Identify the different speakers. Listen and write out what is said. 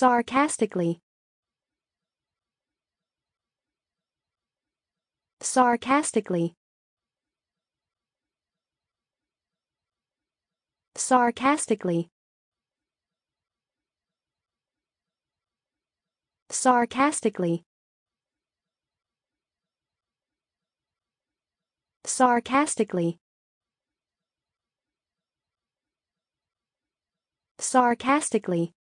Speaker 1: sarcastically sarcastically sarcastically sarcastically sarcastically sarcastically